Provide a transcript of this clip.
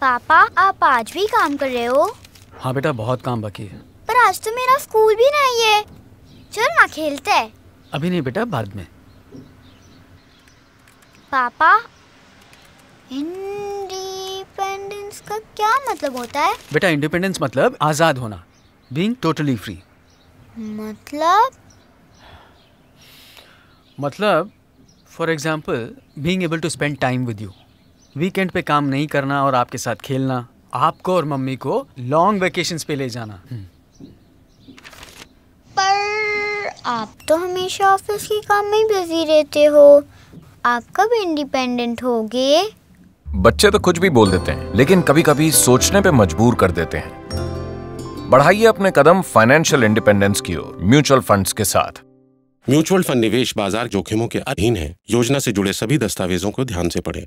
पापा आप आज भी काम कर रहे हो हाँ बेटा बहुत काम बाकी है पर आज तो मेरा स्कूल भी नहीं है चल ना खेलते हैं अभी नहीं बेटा बाद में पापा इंडिपेंडेंस का क्या मतलब होता है बेटा इंडिपेंडेंस मतलब आजाद होना बीइंग टोटली फ्री मतलब मतलब for example being able to spend time with you weekend पे काम नहीं करना और आपके साथ खेलना आपको और मम्मी को लॉन्ग वेकेशन पे ले जाना हम्म। पर आप तो हमेशा ऑफिस के काम में बिजी रहते हो आप कब इंडिपेंडेंट होगे बच्चे तो कुछ भी बोल देते हैं लेकिन कभी कभी सोचने पे मजबूर कर देते हैं बढ़ाइए अपने कदम फाइनेंशियल इंडिपेंडेंस की ओर म्यूचुअल फंड्स के साथ म्यूचुअल फंड निवेश बाजार जोखिमों के अधीन है योजना से जुड़े सभी दस्तावेजों को ध्यान से पढ़ें